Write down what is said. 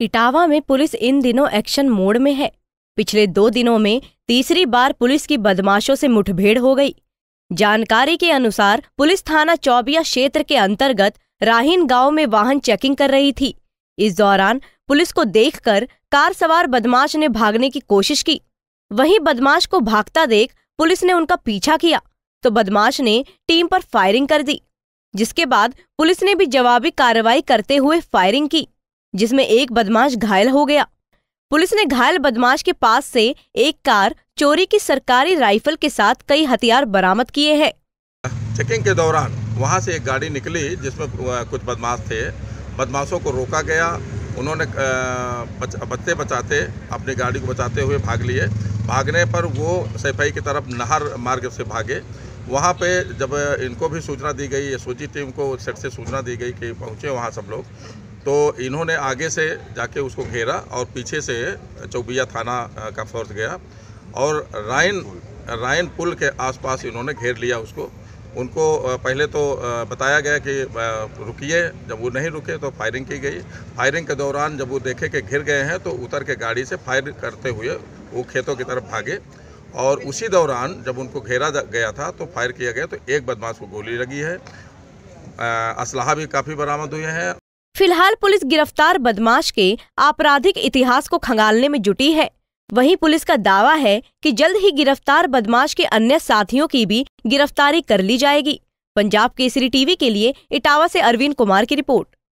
इटावा में पुलिस इन दिनों action mode में है पिछले दो दिनों में तीसरी बार पुलिस की बदमाशों से मुठभेड़ हो गई जानकारी के अनुसार पुलिस थाना चौबिया क्षेत्र के अंतर्गत राहीन गांव में वाहन चेकिंग कर रही थी इस दौरान पुलिस को देखकर कार सवार बदमाश ने भागने की कोशिश की वहीं बदमाश को भागता देख पुलिस ने उनका पीछा किया तो बदमाश ने टीम पर फायरिंग कर दी जिसके बाद पुलिस ने भी जवाबी कार्रवाई करते हुए फायरिंग की जिसमें एक बदमाश घायल हो गया पुलिस ने घायल बदमाश के पास से एक कार चोरी की सरकारी राइफल के साथ कई हथियार बरामद किए हैं चेकिंग के दौरान वहाँ से एक गाड़ी निकली जिसमें कुछ बदमाश थे बदमाशों को रोका गया उन्होंने बच्चे बचाते अपनी गाड़ी को बचाते हुए भाग लिए भागने पर वो सफाई की तरफ नहर मार्ग से भागे वहाँ पे जब इनको भी सूचना दी गई एस टीम को सेट से सूचना दी गई कि पहुँचे वहाँ सब लोग तो इन्होंने आगे से जाके उसको घेरा और पीछे से चौबिया थाना का फोर्स गया और रायन रायन पुल के आसपास इन्होंने घेर लिया उसको उनको पहले तो बताया गया कि रुकिए जब वो नहीं रुके तो फायरिंग की गई फायरिंग के दौरान जब वो देखे कि घिर गए हैं तो उतर के गाड़ी से फायर करते हुए वो खेतों की तरफ भागे और उसी दौरान जब उनको घेरा गया था तो फायर किया गया तो एक बदमाश को गोली लगी है असलाह भी काफ़ी बरामद हुए हैं फिलहाल पुलिस गिरफ्तार बदमाश के आपराधिक इतिहास को खंगालने में जुटी है वहीं पुलिस का दावा है कि जल्द ही गिरफ्तार बदमाश के अन्य साथियों की भी गिरफ्तारी कर ली जाएगी पंजाब केसरी टीवी के लिए इटावा से अरविंद कुमार की रिपोर्ट